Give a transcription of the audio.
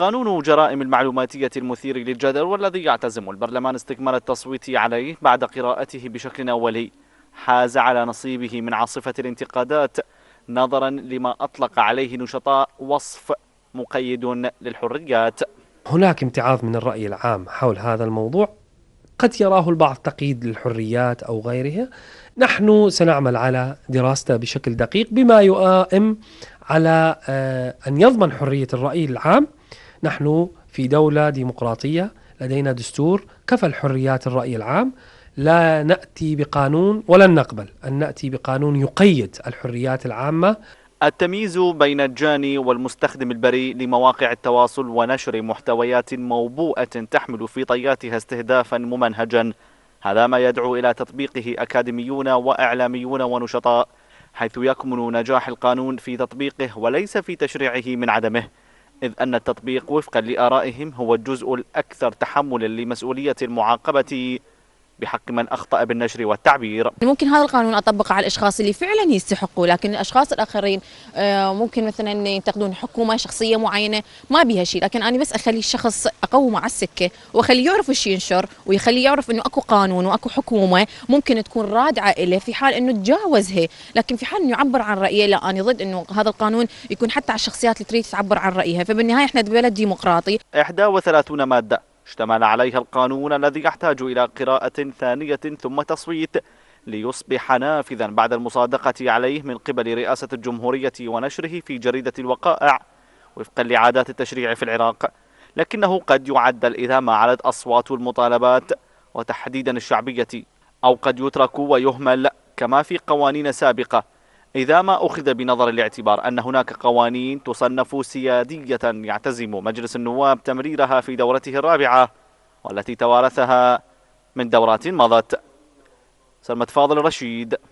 قانون جرائم المعلوماتية المثير للجدل والذي يعتزم البرلمان استكمال التصويت عليه بعد قراءته بشكل أولي حاز على نصيبه من عاصفة الانتقادات نظرا لما أطلق عليه نشطاء وصف مقيد للحريات هناك امتعاض من الرأي العام حول هذا الموضوع قد يراه البعض تقييد للحريات أو غيرها نحن سنعمل على دراسته بشكل دقيق بما يؤائم على آه، أن يضمن حرية الرأي العام نحن في دولة ديمقراطية لدينا دستور كفى الحريات الرأي العام لا نأتي بقانون ولن نقبل أن نأتي بقانون يقيد الحريات العامة التمييز بين الجاني والمستخدم البريء لمواقع التواصل ونشر محتويات موبوءة تحمل في طياتها استهدافا ممنهجا هذا ما يدعو إلى تطبيقه أكاديميون وإعلاميون ونشطاء حيث يكمن نجاح القانون في تطبيقه وليس في تشريعه من عدمه إذ أن التطبيق وفقا لآرائهم هو الجزء الأكثر تحملا لمسؤولية المعاقبة بحق من أخطأ بالنشر والتعبير ممكن هذا القانون أطبقه على الأشخاص اللي فعلا يستحقوا لكن الأشخاص الآخرين آه، ممكن مثلا ينتقدون حكومة شخصية معينة ما بيها شيء لكن أنا بس أخلي الشخص أقومه على السكة وأخليه يعرف إيش ينشر ويخليه يعرف إنه أكو قانون وأكو حكومة ممكن تكون رادعة إله في حال إنه تجاوزها لكن في حال إنه يعبر عن رأيه لا أنا ضد إنه هذا القانون يكون حتى على الشخصيات اللي تريد تعبر عن رأيها فبالنهاية إحنا بلد ديمقراطي 31 مادة اشتمل عليها القانون الذي يحتاج إلى قراءة ثانية ثم تصويت ليصبح نافذا بعد المصادقة عليه من قبل رئاسة الجمهورية ونشره في جريدة الوقائع وفقا لعادات التشريع في العراق لكنه قد يعدل إذا ما علت أصوات المطالبات وتحديدا الشعبية أو قد يترك ويهمل كما في قوانين سابقة إذا ما أخذ بنظر الاعتبار أن هناك قوانين تصنف سيادية يعتزم مجلس النواب تمريرها في دورته الرابعة والتي توارثها من دورات مضت سلمة فاضل رشيد